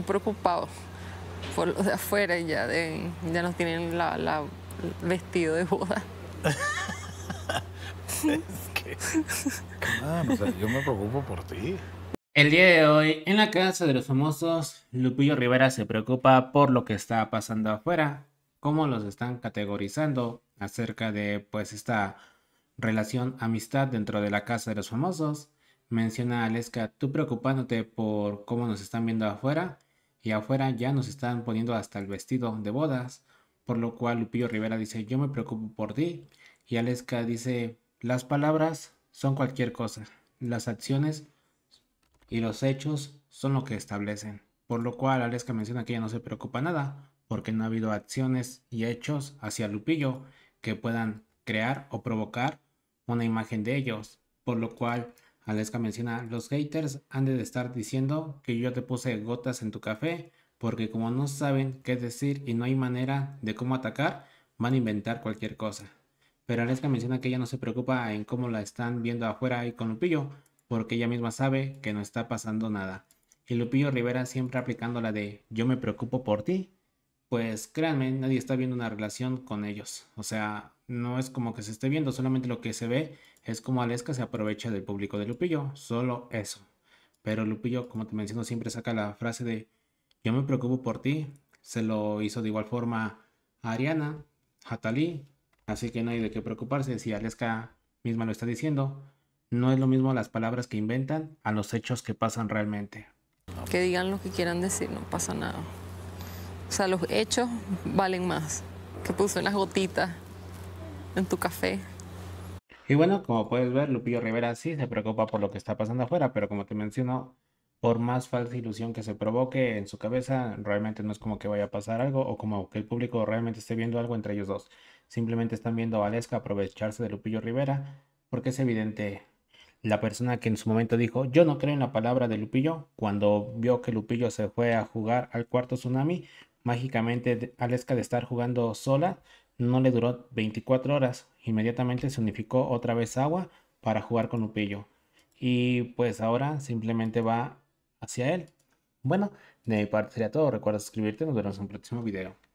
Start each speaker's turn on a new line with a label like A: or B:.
A: preocupado por lo de afuera y ya, de, ya nos tienen la, vestido de boda. es que,
B: yo me preocupo por ti. El día de hoy, en la casa de los famosos, Lupillo Rivera se preocupa por lo que está pasando afuera, cómo los están categorizando acerca de pues esta relación amistad dentro de la casa de los famosos. Menciona Aleska, tú preocupándote por cómo nos están viendo afuera, y afuera ya nos están poniendo hasta el vestido de bodas, por lo cual Lupillo Rivera dice, yo me preocupo por ti, y Aleska dice, las palabras son cualquier cosa, las acciones y los hechos son lo que establecen, por lo cual Aleska menciona que ella no se preocupa nada, porque no ha habido acciones y hechos hacia Lupillo que puedan crear o provocar una imagen de ellos, por lo cual Aleska menciona, los haters han de estar diciendo que yo te puse gotas en tu café, porque como no saben qué decir y no hay manera de cómo atacar, van a inventar cualquier cosa. Pero Aleska menciona que ella no se preocupa en cómo la están viendo afuera y con Lupillo, porque ella misma sabe que no está pasando nada. Y Lupillo Rivera siempre aplicando la de yo me preocupo por ti, pues créanme, nadie está viendo una relación con ellos. O sea, no es como que se esté viendo, solamente lo que se ve es como Aleska se aprovecha del público de Lupillo, solo eso. Pero Lupillo, como te menciono, siempre saca la frase de yo me preocupo por ti. Se lo hizo de igual forma a Ariana, a Talí, así que no hay de qué preocuparse si Aleska misma lo está diciendo. No es lo mismo las palabras que inventan a los hechos que pasan realmente.
A: Que digan lo que quieran decir, no pasa nada. O sea, los hechos valen más que puso las gotitas en tu café.
B: Y bueno, como puedes ver, Lupillo Rivera sí se preocupa por lo que está pasando afuera, pero como te menciono, por más falsa ilusión que se provoque en su cabeza, realmente no es como que vaya a pasar algo o como que el público realmente esté viendo algo entre ellos dos. Simplemente están viendo a Valesca aprovecharse de Lupillo Rivera porque es evidente la persona que en su momento dijo yo no creo en la palabra de Lupillo cuando vio que Lupillo se fue a jugar al cuarto tsunami Mágicamente, Aleska de estar jugando sola, no le duró 24 horas. Inmediatamente se unificó otra vez Agua para jugar con Lupillo Y pues ahora simplemente va hacia él. Bueno, de mi parte sería todo. Recuerda suscribirte. Nos vemos en un próximo video.